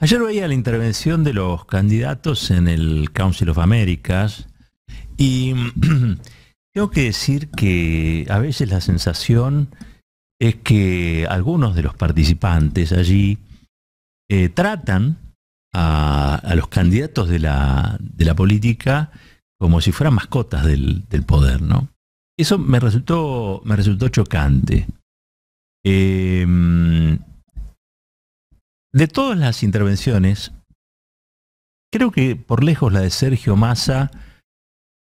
Ayer veía la intervención de los candidatos en el Council of Americas y tengo que decir que a veces la sensación es que algunos de los participantes allí eh, tratan a, los candidatos de la, política como si fueran mascotas del, poder, ¿no? Eso me resultó, me resultó chocante. Em, de todas las intervenciones, creo que por lejos la de Sergio Massa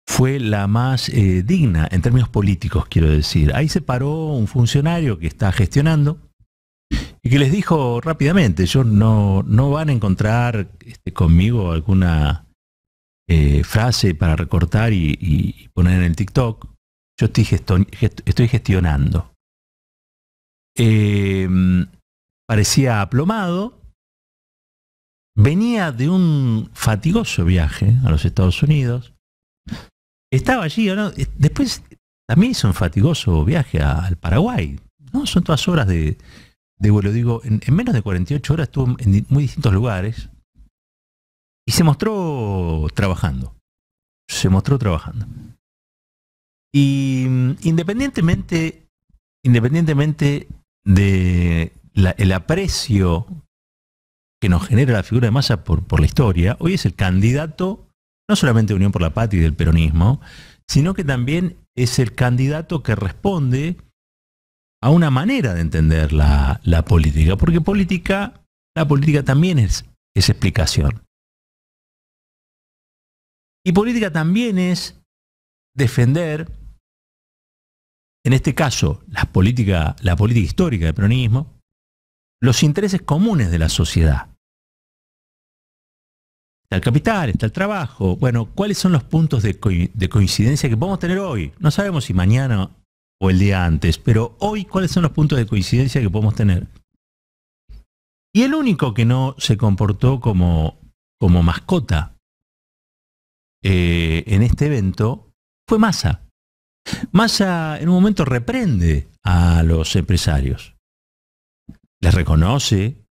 fue la más eh, digna en términos políticos, quiero decir. Ahí se paró un funcionario que está gestionando y que les dijo rápidamente, yo no, no van a encontrar este, conmigo alguna eh, frase para recortar y, poner en el TikTok. Yo estoy, gestionando. Eh, parecía aplomado, venía de un fatigoso viaje a los Estados Unidos, estaba allí, ¿no? después también hizo un fatigoso viaje al Paraguay, ¿no? son todas horas de, de vuelo, digo, en, en, menos de 48 horas estuvo en muy distintos lugares y se mostró trabajando, se mostró trabajando. Y mm, independientemente, independientemente de el aprecio que nos genera la figura de Massa por, la historia, hoy es el candidato no solamente de Unión por la Patria y del peronismo, sino que también es el candidato que responde a una manera de entender la, política, porque política, la política también es, explicación. Y política también es defender, en este caso, la política, la política histórica del peronismo, los intereses comunes de la sociedad. Está el capital, está el trabajo. Bueno, ¿cuáles son los puntos de, coincidencia que podemos tener hoy? No sabemos si mañana o el día antes, pero hoy cuáles son los puntos de coincidencia que podemos tener. Y el único que no se comportó como, como mascota eh, en este evento fue Massa. Massa en un momento reprende a los empresarios les reconoce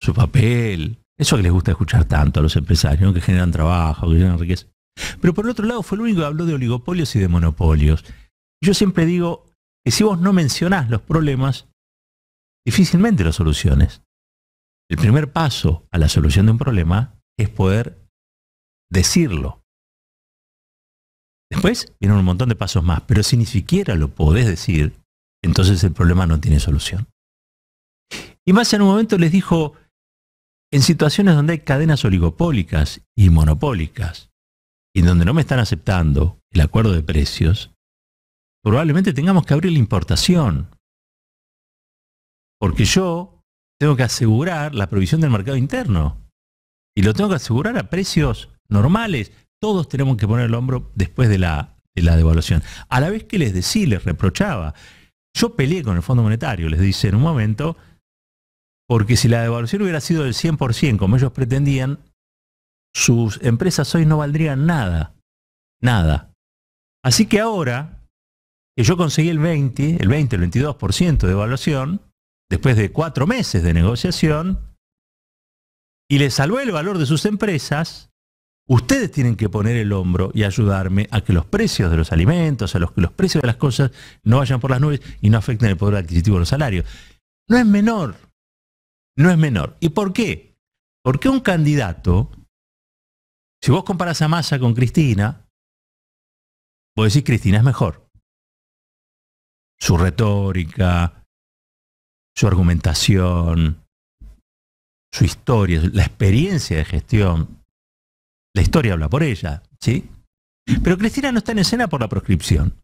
su papel, eso que les gusta escuchar tanto a los empresarios, que generan trabajo, que generan riqueza. Pero por el otro lado fue el único que habló de oligopolios y de monopolios. Yo siempre digo que si vos no mencionás los problemas, difícilmente los soluciones. El primer paso a la solución de un problema es poder decirlo. Después vienen un montón de pasos más, pero si ni siquiera lo podés decir, entonces el problema no tiene solución. Y más en un momento les dijo, en situaciones donde hay cadenas oligopólicas y monopólicas, y donde no me están aceptando el acuerdo de precios, probablemente tengamos que abrir la importación. Porque yo tengo que asegurar la provisión del mercado interno. Y lo tengo que asegurar a precios normales. Todos tenemos que poner el hombro después de la, devaluación. A la vez que les decía, les reprochaba. Yo peleé con el Fondo Monetario, les dice en un momento, porque si la devaluación hubiera sido del 100%, como ellos pretendían, sus empresas hoy no valdrían nada. Nada. Así que ahora, que yo conseguí el 20, el 20, el 22% de devaluación, después de cuatro meses de negociación, y les salvé el valor de sus empresas, ustedes tienen que poner el hombro y ayudarme a que los precios de los alimentos, a los que los precios de las cosas no vayan por las nubes y no afecten el poder adquisitivo de los salarios. No es menor no es menor. ¿Y por qué? Porque un candidato, si vos comparás a Massa con Cristina, vos decís Cristina es mejor. Su retórica, su argumentación, su historia, la experiencia de gestión. La historia habla por ella, ¿sí? Pero Cristina no está en escena por la proscripción.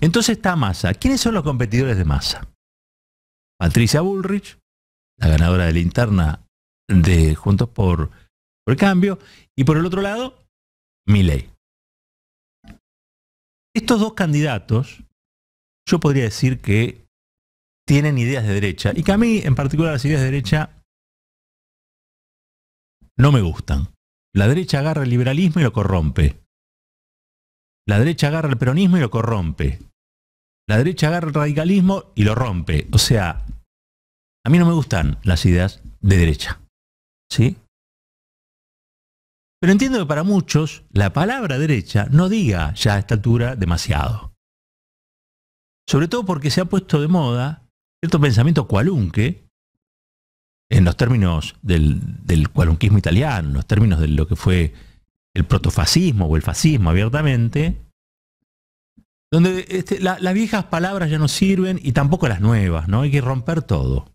Entonces está Massa. ¿Quiénes son los competidores de Massa? Patricia Bullrich, la ganadora de la interna de Juntos por, por el Cambio, y por el otro lado, miley Estos dos candidatos, yo podría decir que tienen ideas de derecha, y que a mí en particular las ideas de derecha no me gustan. La derecha agarra el liberalismo y lo corrompe. La derecha agarra el peronismo y lo corrompe. La derecha agarra el radicalismo y lo rompe. O sea, a mí no me gustan las ideas de derecha. ¿Sí? Pero entiendo que para muchos la palabra derecha no diga ya a esta altura demasiado. Sobre todo porque se ha puesto de moda cierto pensamiento cualunque, en los términos del, del cualunquismo italiano, en los términos de lo que fue el protofascismo o el fascismo abiertamente, donde este, las viejas palabras ya no sirven y tampoco las nuevas, ¿no? Hay que romper todo.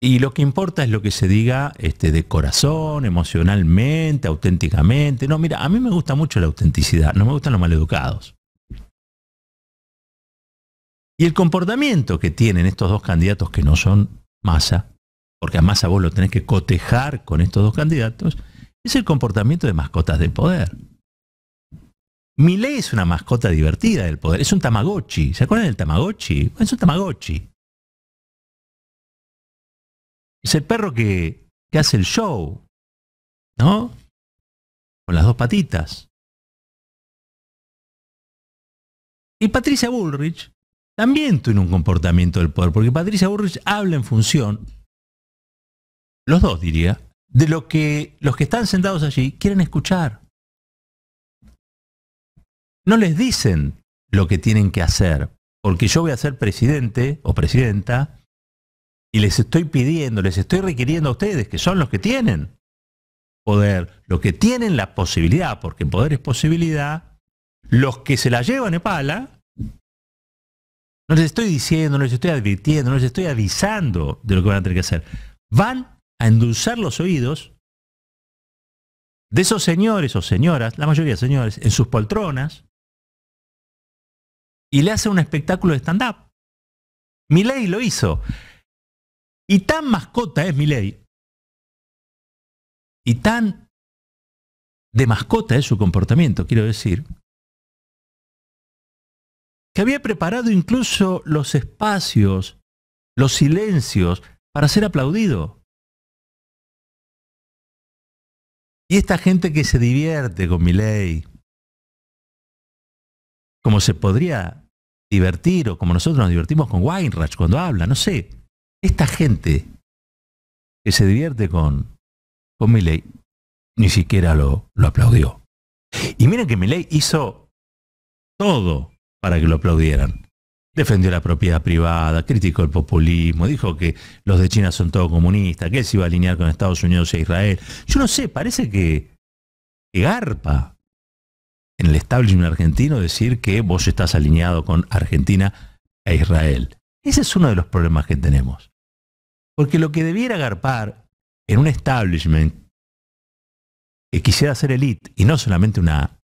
Y lo que importa es lo que se diga este, de corazón, emocionalmente, auténticamente. No, mira, a mí me gusta mucho la autenticidad, no me gustan los maleducados. Y el comportamiento que tienen estos dos candidatos que no son masa, porque a masa vos lo tenés que cotejar con estos dos candidatos, es el comportamiento de mascotas del poder. Milei es una mascota divertida del poder, es un tamagotchi. ¿Se acuerdan del tamagotchi? Es un tamagotchi. Es el perro que, hace el show, ¿no? Con las dos patitas. Y Patricia Bullrich también tiene un comportamiento del poder, porque Patricia Bullrich habla en función, los dos diría, de lo que los que están sentados allí quieren escuchar. No les dicen lo que tienen que hacer, porque yo voy a ser presidente o presidenta y les estoy pidiendo, les estoy requiriendo a ustedes, que son los que tienen poder, los que tienen la posibilidad, porque poder es posibilidad, los que se la llevan a pala, no les estoy diciendo, no les estoy advirtiendo, no les estoy avisando de lo que van a tener que hacer. Van a endulzar los oídos de esos señores o señoras, la mayoría de señores, en sus poltronas, y le hacen un espectáculo de stand-up. ley lo hizo. Y tan mascota es ley, Y tan de mascota es su comportamiento, quiero decir. Que había preparado incluso los espacios, los silencios, para ser aplaudido. Y esta gente que se divierte con Miley, como se podría divertir o como nosotros nos divertimos con Weinreich cuando habla, no sé esta gente que se divierte con, con Milley ni siquiera lo, aplaudió. Y miren que Milley hizo todo para que lo aplaudieran. Defendió la propiedad privada, criticó el populismo, dijo que los de China son todo comunistas, que él se iba a alinear con Estados Unidos e Israel. Yo no sé, parece que, que garpa en el establishment argentino decir que vos estás alineado con Argentina e Israel. Ese es uno de los problemas que tenemos. Porque lo que debiera agarpar en un establishment que quisiera ser elite y no solamente una,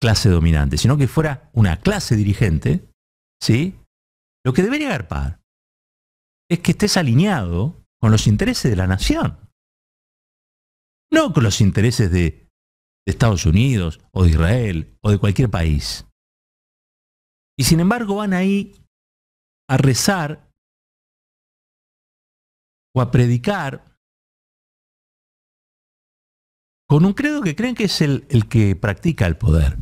clase dominante, sino que fuera una clase dirigente, ¿sí? Lo que debería agarpar es que estés alineado con los intereses de la nación. No con los intereses de Estados Unidos o de Israel o de cualquier país. Y sin embargo van ahí a rezar o a predicar con un credo que creen que es el, que practica el poder.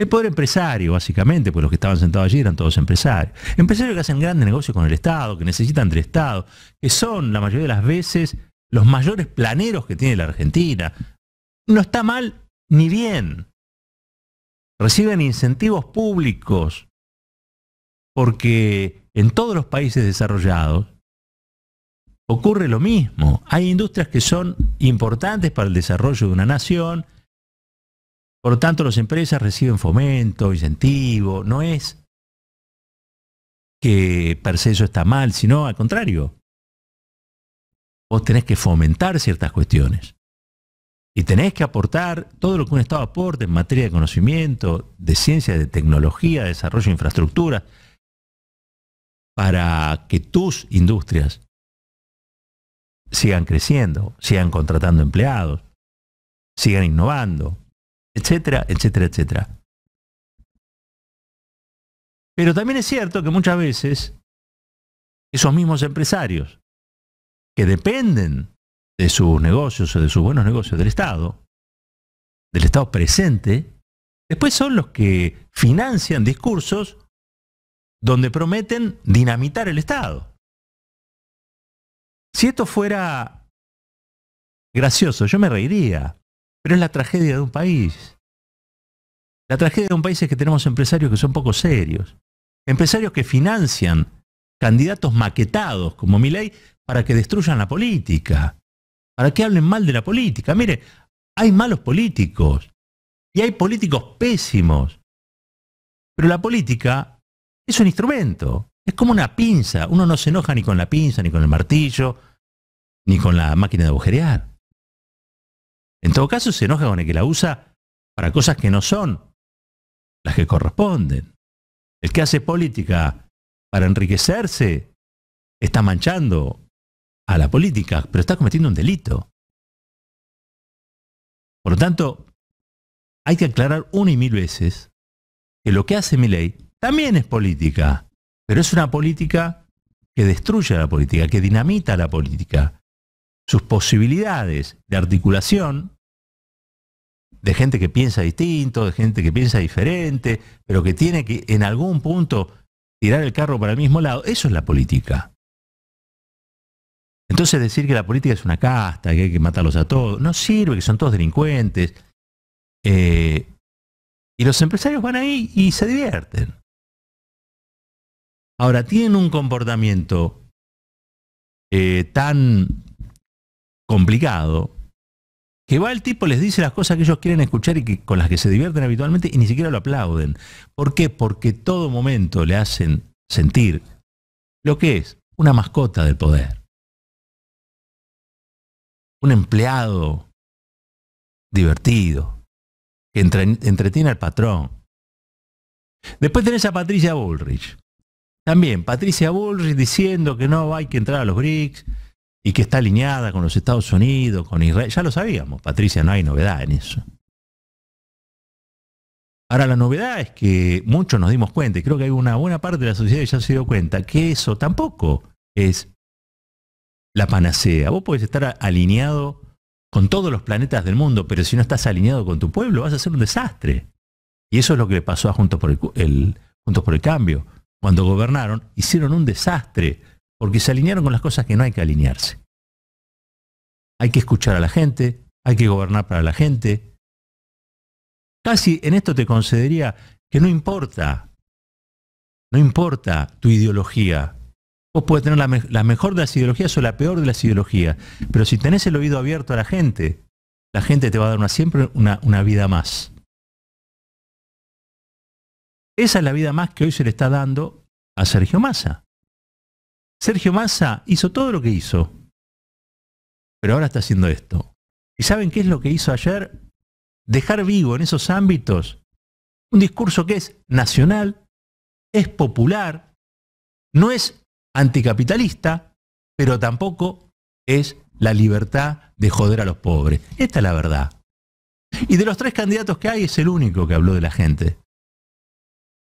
El poder empresario, básicamente, pues los que estaban sentados allí eran todos empresarios. Empresarios que hacen grandes negocios con el Estado, que necesitan del Estado, que son la mayoría de las veces los mayores planeros que tiene la Argentina. No está mal ni bien reciben incentivos públicos, porque en todos los países desarrollados ocurre lo mismo. Hay industrias que son importantes para el desarrollo de una nación, por lo tanto las empresas reciben fomento, incentivo, no es que per se eso está mal, sino al contrario. Vos tenés que fomentar ciertas cuestiones. Y tenés que aportar todo lo que un Estado aporte en materia de conocimiento, de ciencia, de tecnología, desarrollo de infraestructura, para que tus industrias sigan creciendo, sigan contratando empleados, sigan innovando, etcétera, etcétera, etcétera. Pero también es cierto que muchas veces esos mismos empresarios que dependen de sus negocios o de sus buenos negocios del Estado, del Estado presente, después son los que financian discursos donde prometen dinamitar el Estado. Si esto fuera gracioso, yo me reiría, pero es la tragedia de un país. La tragedia de un país es que tenemos empresarios que son poco serios, empresarios que financian candidatos maquetados como Milei para que destruyan la política para que hablen mal de la política. Mire, hay malos políticos y hay políticos pésimos. Pero la política es un instrumento, es como una pinza. Uno no se enoja ni con la pinza, ni con el martillo, ni con la máquina de agujerear. En todo caso, se enoja con el que la usa para cosas que no son las que corresponden. El que hace política para enriquecerse está manchando a la política, pero está cometiendo un delito. Por lo tanto, hay que aclarar una y mil veces que lo que hace mi ley también es política, pero es una política que destruye la política, que dinamita la política, sus posibilidades de articulación de gente que piensa distinto, de gente que piensa diferente, pero que tiene que en algún punto tirar el carro para el mismo lado. Eso es la política. Entonces decir que la política es una casta, que hay que matarlos a todos, no sirve, que son todos delincuentes. Eh, y los empresarios van ahí y se divierten. Ahora, tienen un comportamiento eh, tan complicado que va el tipo, les dice las cosas que ellos quieren escuchar y con las que se divierten habitualmente y ni siquiera lo aplauden. ¿Por qué? Porque todo momento le hacen sentir lo que es una mascota del poder un empleado divertido, que entretiene al patrón. Después tenés a Patricia Bullrich. También Patricia Bullrich diciendo que no hay que entrar a los BRICS y que está alineada con los Estados Unidos, con Israel. Ya lo sabíamos, Patricia, no hay novedad en eso. Ahora, la novedad es que muchos nos dimos cuenta, y creo que hay una buena parte de la sociedad que ya se dio cuenta, que eso tampoco es la panacea. Vos podés estar alineado con todos los planetas del mundo, pero si no estás alineado con tu pueblo, vas a ser un desastre. Y eso es lo que le pasó a por el, Juntos por el Cambio. Cuando gobernaron, hicieron un desastre, porque se alinearon con las cosas que no hay que alinearse. Hay que escuchar a la gente, hay que gobernar para la gente. Casi en esto te concedería que no importa, no importa tu ideología, Vos podés tener la, mejor de las ideologías o la peor de las ideologías, pero si tenés el oído abierto a la gente, la gente te va a dar siempre una, una vida más. Esa es la vida más que hoy se le está dando a Sergio Massa. Sergio Massa hizo todo lo que hizo, pero ahora está haciendo esto. ¿Y saben qué es lo que hizo ayer? Dejar vivo en esos ámbitos un discurso que es nacional, es popular, no es anticapitalista, pero tampoco es la libertad de joder a los pobres. Esta es la verdad. Y de los tres candidatos que hay, es el único que habló de la gente.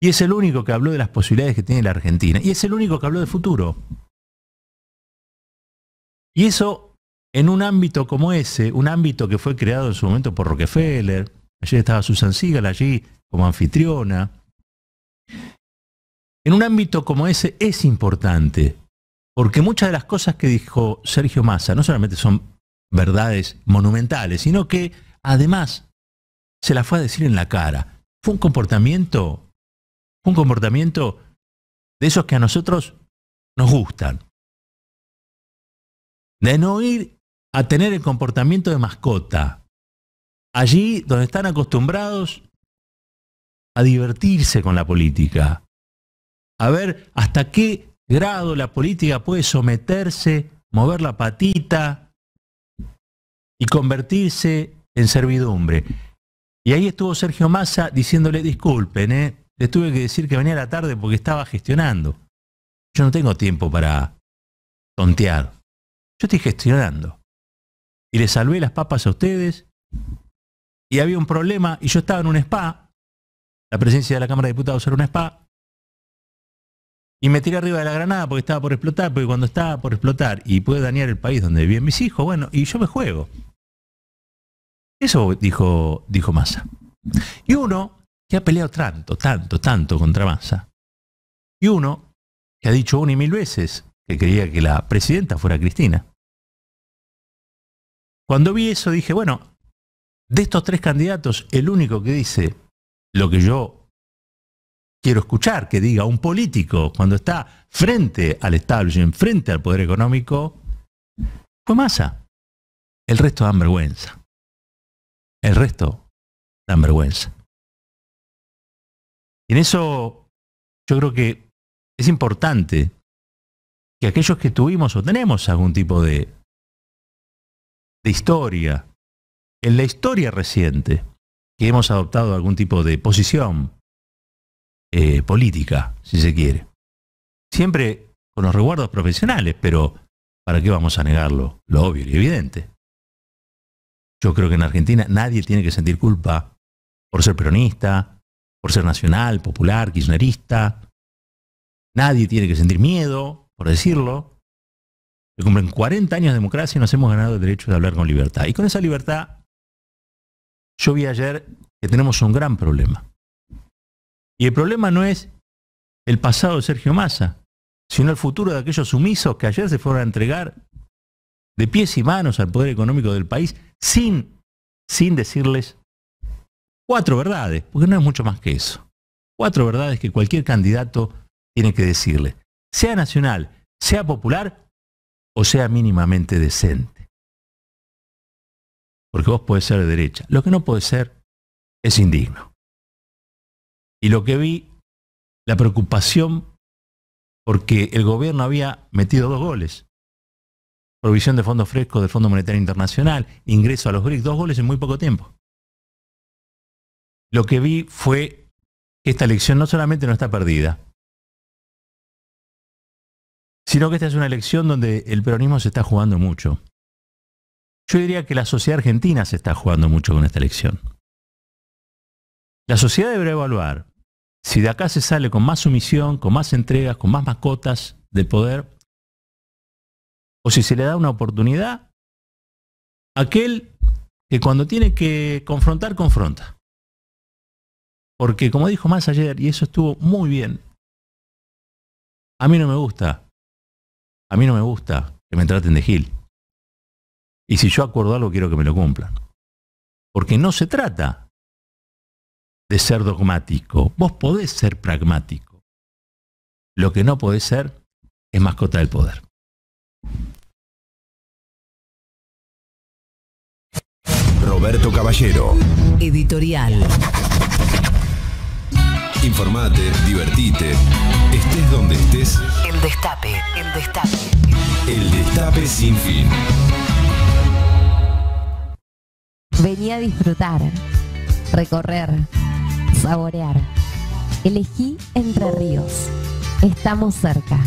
Y es el único que habló de las posibilidades que tiene la Argentina. Y es el único que habló de futuro. Y eso, en un ámbito como ese, un ámbito que fue creado en su momento por Rockefeller, ayer estaba Susan Sigal allí como anfitriona, en un ámbito como ese es importante, porque muchas de las cosas que dijo Sergio Massa no solamente son verdades monumentales, sino que además se las fue a decir en la cara. Fue un comportamiento, un comportamiento de esos que a nosotros nos gustan. De no ir a tener el comportamiento de mascota, allí donde están acostumbrados a divertirse con la política, a ver hasta qué grado la política puede someterse, mover la patita y convertirse en servidumbre. Y ahí estuvo Sergio Massa diciéndole, disculpen, ¿eh? tuve que decir que venía a la tarde porque estaba gestionando. Yo no tengo tiempo para tontear. Yo estoy gestionando. Y le salvé las papas a ustedes. Y había un problema y yo estaba en un spa. La presencia de la Cámara de Diputados era un spa y me tiré arriba de la granada porque estaba por explotar, porque cuando estaba por explotar y pude dañar el país donde vivían mis hijos, bueno, y yo me juego. Eso dijo, dijo Massa. Y uno que ha peleado tanto, tanto, tanto contra Massa. Y uno que ha dicho una y mil veces que quería que la presidenta fuera Cristina. Cuando vi eso dije, bueno, de estos tres candidatos, el único que dice lo que yo quiero escuchar que diga un político cuando está frente al establishment, frente al poder económico, fue masa. El resto dan vergüenza. El resto dan vergüenza. Y en eso yo creo que es importante que aquellos que tuvimos o tenemos algún tipo de, de historia, en la historia reciente, que hemos adoptado algún tipo de posición eh, política, si se quiere. Siempre con los reguardos profesionales, pero ¿para qué vamos a negarlo? Lo obvio y evidente. Yo creo que en Argentina nadie tiene que sentir culpa por ser peronista, por ser nacional, popular, kirchnerista. Nadie tiene que sentir miedo, por decirlo. Se cumplen 40 años de democracia y nos hemos ganado el derecho de hablar con libertad. Y con esa libertad, yo vi ayer que tenemos un gran problema. Y el problema no es el pasado de Sergio Massa, sino el futuro de aquellos sumisos que ayer se fueron a entregar de pies y manos al poder económico del país sin, sin decirles cuatro verdades, porque no es mucho más que eso. Cuatro verdades que cualquier candidato tiene que decirle, sea nacional, sea popular o sea mínimamente decente. Porque vos podés ser de derecha. Lo que no puede ser es indigno y lo que vi, la preocupación porque el gobierno había metido dos goles. Provisión de fondos frescos del Fondo Monetario Internacional, ingreso a los BRICS, dos goles en muy poco tiempo. Lo que vi fue que esta elección no solamente no está perdida, sino que esta es una elección donde el peronismo se está jugando mucho. Yo diría que la sociedad argentina se está jugando mucho con esta elección. La sociedad deberá evaluar si de acá se sale con más sumisión, con más entregas, con más mascotas del poder, o si se le da una oportunidad, aquel que cuando tiene que confrontar, confronta. Porque como dijo más ayer, y eso estuvo muy bien, a mí no me gusta, a mí no me gusta que me traten de Gil. Y si yo acuerdo algo, quiero que me lo cumplan. Porque no se trata ser dogmático. Vos podés ser pragmático. Lo que no podés ser es mascota del poder. Roberto Caballero. Editorial. Informate, divertite. Estés donde estés. El destape, el destape. El destape sin fin. Venía a disfrutar, recorrer saborear. Elegí Entre Ríos. Estamos cerca.